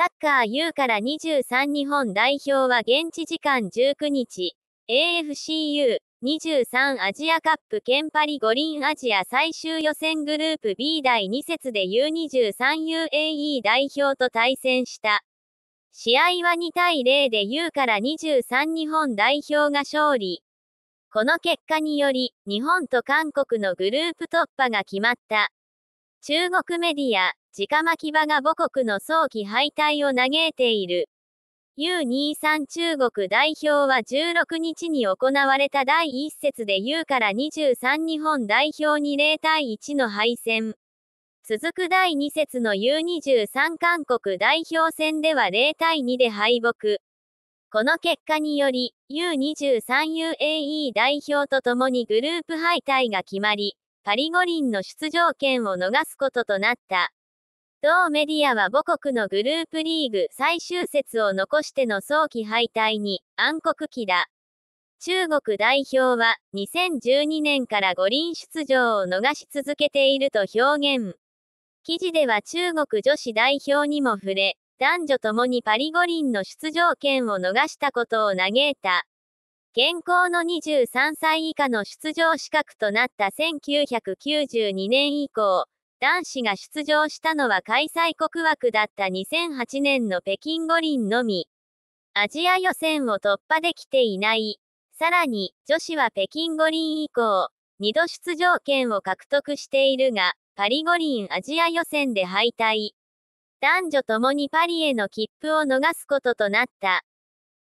サッカー U から23日本代表は現地時間19日、AFCU23 アジアカップケンパリ五輪アジア最終予選グループ B 第2節で U23UAE 代表と対戦した。試合は2対0で U から23日本代表が勝利。この結果により、日本と韓国のグループ突破が決まった。中国メディア、直巻場が母国の早期敗退を嘆いている。U23 中国代表は16日に行われた第1節で U から23日本代表に0対1の敗戦。続く第2節の U23 韓国代表戦では0対2で敗北。この結果により、U23UAE 代表と共にグループ敗退が決まり、パリ五輪の出場権を逃すこととなった。同メディアは母国のグループリーグ最終節を残しての早期敗退に暗黒期だ。中国代表は2012年から五輪出場を逃し続けていると表現。記事では中国女子代表にも触れ、男女ともにパリ五輪の出場権を逃したことを嘆いた。現行の23歳以下の出場資格となった1992年以降、男子が出場したのは開催国枠だった2008年の北京五輪のみ。アジア予選を突破できていない。さらに、女子は北京五輪以降、二度出場権を獲得しているが、パリ五輪アジア予選で敗退。男女ともにパリへの切符を逃すこととなった。